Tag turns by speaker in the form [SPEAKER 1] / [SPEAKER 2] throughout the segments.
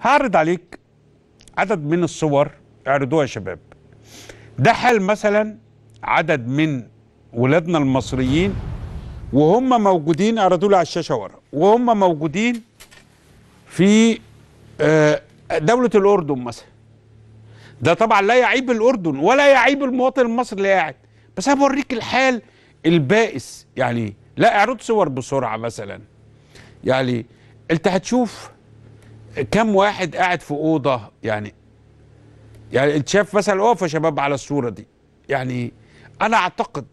[SPEAKER 1] هعرض عليك عدد من الصور اعرضوها يا شباب ده حال مثلا عدد من ولادنا المصريين وهم موجودين اعرضوا لي على الشاشه ورا وهم موجودين في آه، دوله الاردن مثلا ده طبعا لا يعيب الاردن ولا يعيب المواطن المصري اللي قاعد بس انا بوريك الحال البائس يعني لا اعرض صور بسرعه مثلا يعني انت هتشوف كم واحد قاعد في اوضه يعني يعني انت شايف مثلا اوف يا شباب على الصوره دي يعني انا اعتقد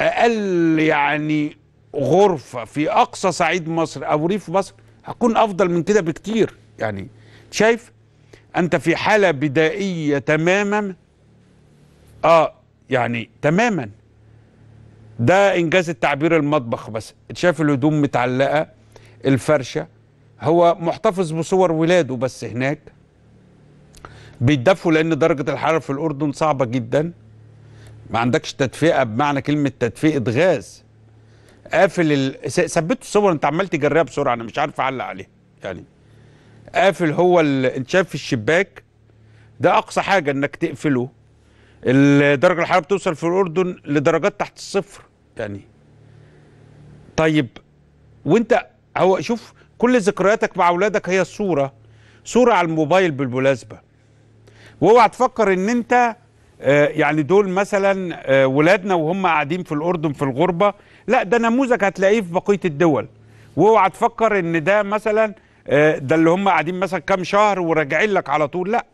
[SPEAKER 1] اقل يعني غرفه في اقصى صعيد مصر او ريف مصر هكون افضل من كده بكتير يعني شايف انت في حاله بدائيه تماما اه يعني تماما ده انجاز التعبير المطبخ بس شايف الهدوم متعلقه الفرشه هو محتفظ بصور ولاده بس هناك بيتدفوا لان درجه الحراره في الاردن صعبه جدا ما عندكش تدفئه بمعنى كلمه تدفئه غاز قافل ال... ثبتوا الصور انت عمال تجريها بسرعه انا مش عارف اعلق عليها يعني قافل هو انت في الشباك ده اقصى حاجه انك تقفله درجه الحراره بتوصل في الاردن لدرجات تحت الصفر يعني طيب وانت هو شوف كل ذكرياتك مع اولادك هي الصوره صوره على الموبايل بالمناسبه واوعى تفكر ان انت آه، يعني دول مثلا آه، ولادنا وهم قاعدين في الاردن في الغربه لا ده نموذج هتلاقيه في بقيه الدول واوعى تفكر ان ده مثلا آه، ده اللي هم قاعدين مثلا كام شهر وراجعين لك على طول لا